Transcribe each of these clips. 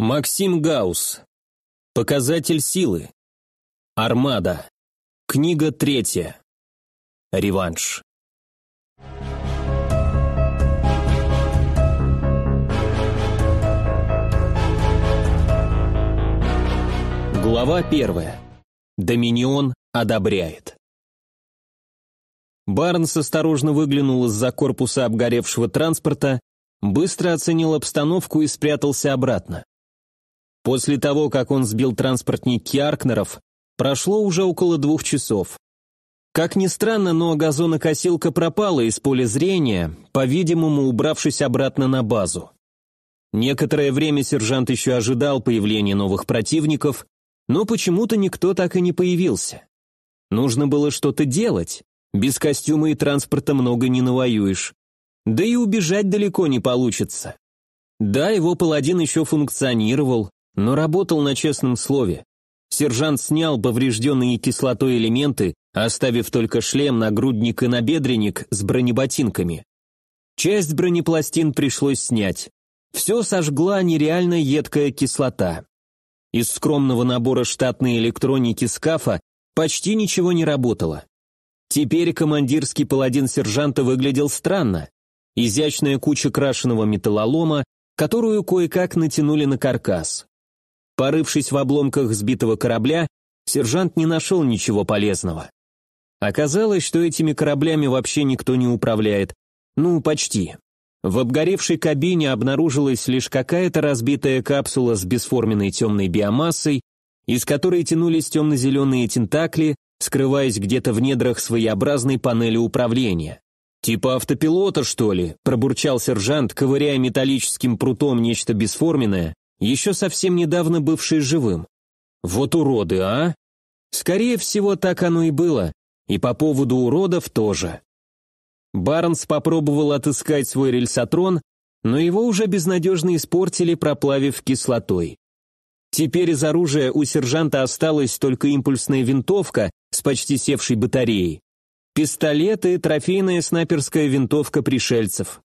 Максим Гаус. Показатель силы. Армада. Книга третья. Реванш. Глава первая. Доминион одобряет. Барнс осторожно выглянул из-за корпуса обгоревшего транспорта, быстро оценил обстановку и спрятался обратно. После того, как он сбил транспортник Киаркнеров, прошло уже около двух часов. Как ни странно, но газонокосилка пропала из поля зрения, по-видимому, убравшись обратно на базу. Некоторое время сержант еще ожидал появления новых противников, но почему-то никто так и не появился. Нужно было что-то делать. Без костюма и транспорта много не навоюешь. Да и убежать далеко не получится. Да, его паладин еще функционировал, но работал на честном слове. Сержант снял поврежденные кислотой элементы, оставив только шлем, нагрудник и набедренник с бронеботинками. Часть бронепластин пришлось снять. Все сожгла нереально едкая кислота. Из скромного набора штатной электроники скафа почти ничего не работало. Теперь командирский паладин сержанта выглядел странно. Изящная куча крашеного металлолома, которую кое-как натянули на каркас. Порывшись в обломках сбитого корабля, сержант не нашел ничего полезного. Оказалось, что этими кораблями вообще никто не управляет. Ну, почти. В обгоревшей кабине обнаружилась лишь какая-то разбитая капсула с бесформенной темной биомассой, из которой тянулись темно-зеленые тентакли, скрываясь где-то в недрах своеобразной панели управления. «Типа автопилота, что ли?» – пробурчал сержант, ковыряя металлическим прутом нечто бесформенное, еще совсем недавно бывший живым. Вот уроды, а? Скорее всего, так оно и было. И по поводу уродов тоже. Барнс попробовал отыскать свой рельсотрон, но его уже безнадежно испортили, проплавив кислотой. Теперь из оружия у сержанта осталась только импульсная винтовка с почти севшей батареей, Пистолеты и трофейная снайперская винтовка пришельцев.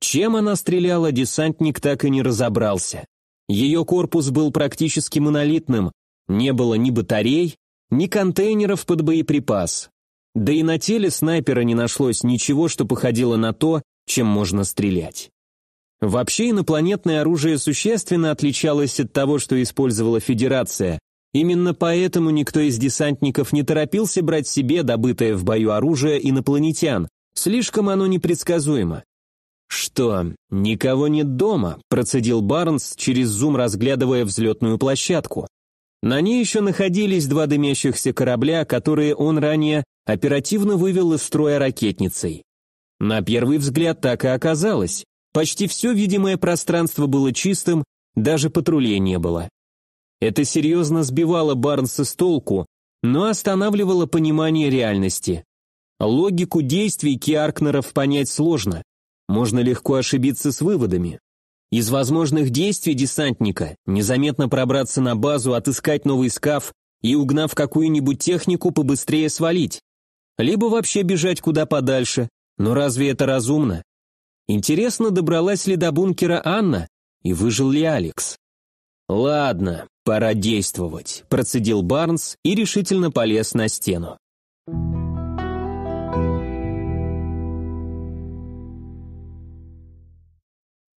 Чем она стреляла, десантник так и не разобрался. Ее корпус был практически монолитным, не было ни батарей, ни контейнеров под боеприпас. Да и на теле снайпера не нашлось ничего, что походило на то, чем можно стрелять. Вообще инопланетное оружие существенно отличалось от того, что использовала Федерация. Именно поэтому никто из десантников не торопился брать себе добытое в бою оружие инопланетян. Слишком оно непредсказуемо. «Что, никого нет дома?» – процедил Барнс через зум, разглядывая взлетную площадку. На ней еще находились два дымящихся корабля, которые он ранее оперативно вывел из строя ракетницей. На первый взгляд так и оказалось. Почти все видимое пространство было чистым, даже патрулей не было. Это серьезно сбивало Барнса с толку, но останавливало понимание реальности. Логику действий Киаркнеров понять сложно можно легко ошибиться с выводами. Из возможных действий десантника незаметно пробраться на базу, отыскать новый скаф и, угнав какую-нибудь технику, побыстрее свалить. Либо вообще бежать куда подальше, но разве это разумно? Интересно, добралась ли до бункера Анна и выжил ли Алекс? «Ладно, пора действовать», – процедил Барнс и решительно полез на стену. Thank you.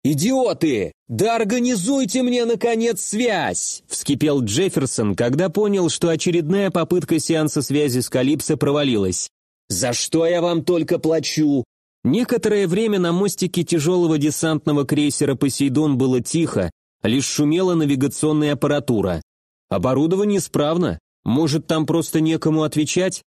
«Идиоты! Да организуйте мне, наконец, связь!» Вскипел Джефферсон, когда понял, что очередная попытка сеанса связи с Калипсо провалилась. «За что я вам только плачу?» Некоторое время на мостике тяжелого десантного крейсера «Посейдон» было тихо, лишь шумела навигационная аппаратура. Оборудование исправно. Может, там просто некому отвечать?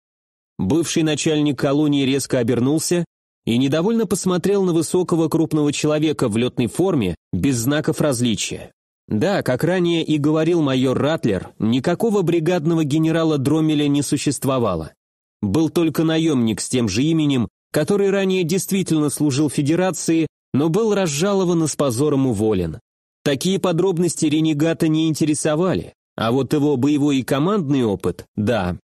Бывший начальник колонии резко обернулся и недовольно посмотрел на высокого крупного человека в летной форме без знаков различия. Да, как ранее и говорил майор Ратлер, никакого бригадного генерала Дромеля не существовало. Был только наемник с тем же именем, который ранее действительно служил Федерации, но был разжалован и с позором уволен. Такие подробности ренегата не интересовали, а вот его боевой и командный опыт – да.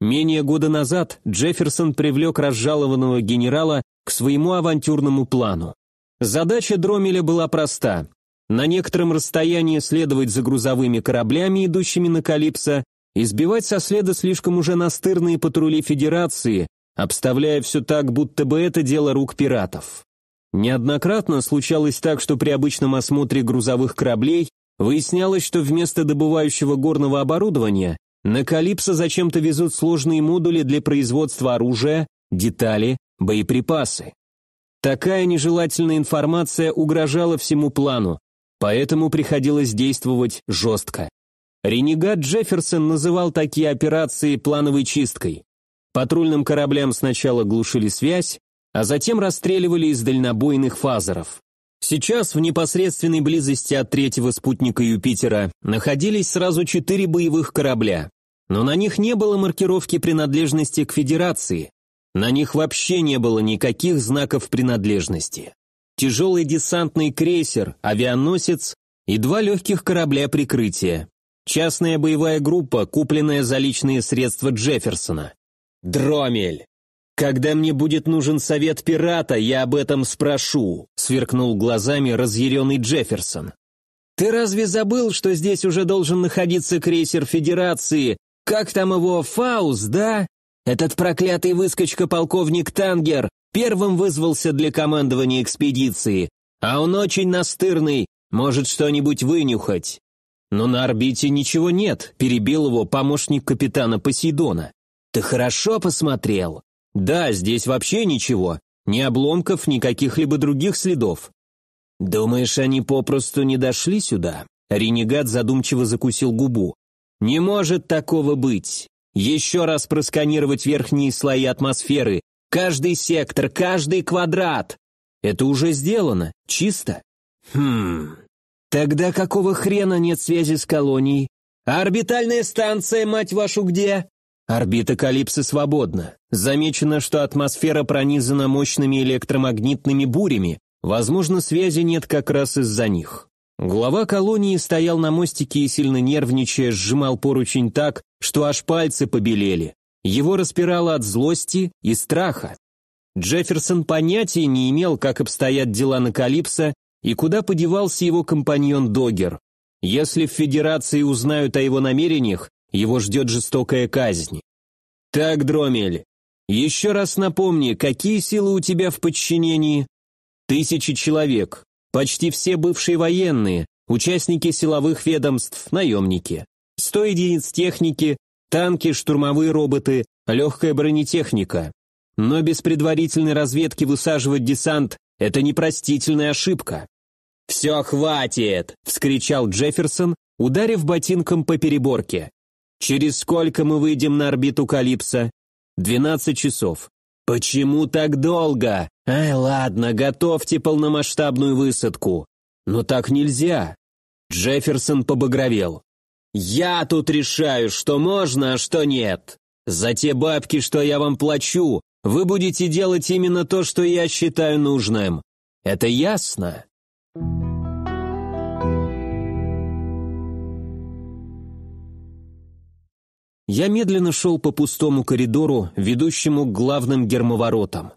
Менее года назад Джефферсон привлек разжалованного генерала к своему авантюрному плану. Задача Дромеля была проста. На некотором расстоянии следовать за грузовыми кораблями, идущими на Калипсо, избивать со следа слишком уже настырные патрули Федерации, обставляя все так, будто бы это дело рук пиратов. Неоднократно случалось так, что при обычном осмотре грузовых кораблей выяснялось, что вместо добывающего горного оборудования на Калипсо зачем-то везут сложные модули для производства оружия, детали, боеприпасы. Такая нежелательная информация угрожала всему плану, поэтому приходилось действовать жестко. Ренегат Джефферсон называл такие операции плановой чисткой. Патрульным кораблям сначала глушили связь, а затем расстреливали из дальнобойных фазеров. Сейчас в непосредственной близости от третьего спутника Юпитера находились сразу четыре боевых корабля но на них не было маркировки принадлежности к Федерации. На них вообще не было никаких знаков принадлежности. Тяжелый десантный крейсер, авианосец и два легких корабля прикрытия. Частная боевая группа, купленная за личные средства Джефферсона. «Дромель! Когда мне будет нужен совет пирата, я об этом спрошу», сверкнул глазами разъяренный Джефферсон. «Ты разве забыл, что здесь уже должен находиться крейсер Федерации, как там его Фаус, да? Этот проклятый выскочка-полковник Тангер первым вызвался для командования экспедиции, а он очень настырный, может что-нибудь вынюхать. Но на орбите ничего нет, перебил его помощник капитана Посейдона. Ты хорошо посмотрел? Да, здесь вообще ничего, ни обломков, ни каких-либо других следов. Думаешь, они попросту не дошли сюда? Ренегат задумчиво закусил губу. Не может такого быть. Еще раз просканировать верхние слои атмосферы. Каждый сектор, каждый квадрат. Это уже сделано. Чисто. Хм. Тогда какого хрена нет связи с колонией? А орбитальная станция, мать вашу, где? Орбита Калипсы свободна. Замечено, что атмосфера пронизана мощными электромагнитными бурями. Возможно, связи нет как раз из-за них. Глава колонии стоял на мостике и, сильно нервничая, сжимал поручень так, что аж пальцы побелели. Его распирало от злости и страха. Джефферсон понятия не имел, как обстоят дела на Калипсо и куда подевался его компаньон Догер. Если в Федерации узнают о его намерениях, его ждет жестокая казнь. «Так, Дромель, еще раз напомни, какие силы у тебя в подчинении?» «Тысячи человек. Почти все бывшие военные, участники силовых ведомств, наемники. 100 единиц техники, танки, штурмовые роботы, легкая бронетехника. Но без предварительной разведки высаживать десант – это непростительная ошибка. «Все, хватит!» – вскричал Джефферсон, ударив ботинком по переборке. «Через сколько мы выйдем на орбиту Калипса?» «12 часов. «Почему так долго? Ай, ладно, готовьте полномасштабную высадку. Но так нельзя». Джефферсон побагровел. «Я тут решаю, что можно, а что нет. За те бабки, что я вам плачу, вы будете делать именно то, что я считаю нужным. Это ясно?» Я медленно шел по пустому коридору, ведущему к главным гермоворотам.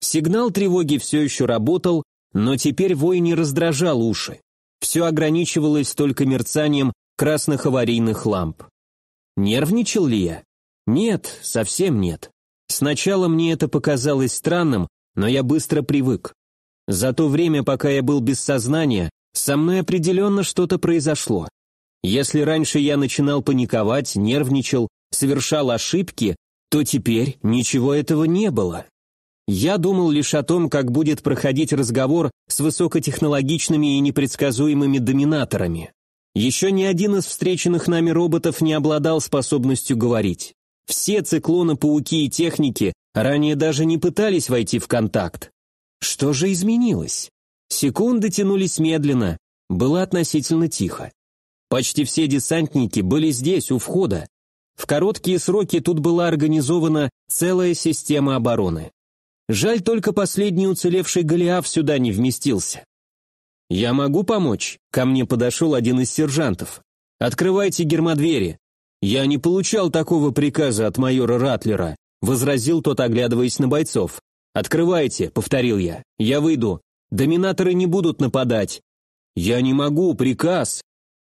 Сигнал тревоги все еще работал, но теперь вой не раздражал уши. Все ограничивалось только мерцанием красных аварийных ламп. Нервничал ли я? Нет, совсем нет. Сначала мне это показалось странным, но я быстро привык. За то время, пока я был без сознания, со мной определенно что-то произошло. Если раньше я начинал паниковать, нервничал, совершал ошибки, то теперь ничего этого не было. Я думал лишь о том, как будет проходить разговор с высокотехнологичными и непредсказуемыми доминаторами. Еще ни один из встреченных нами роботов не обладал способностью говорить. Все циклоны, пауки и техники ранее даже не пытались войти в контакт. Что же изменилось? Секунды тянулись медленно, было относительно тихо. Почти все десантники были здесь, у входа. В короткие сроки тут была организована целая система обороны. Жаль, только последний уцелевший Голиаф сюда не вместился. «Я могу помочь?» – ко мне подошел один из сержантов. «Открывайте гермодвери». «Я не получал такого приказа от майора Ратлера», – возразил тот, оглядываясь на бойцов. «Открывайте», — повторил я. «Я выйду. Доминаторы не будут нападать». «Я не могу, приказ»,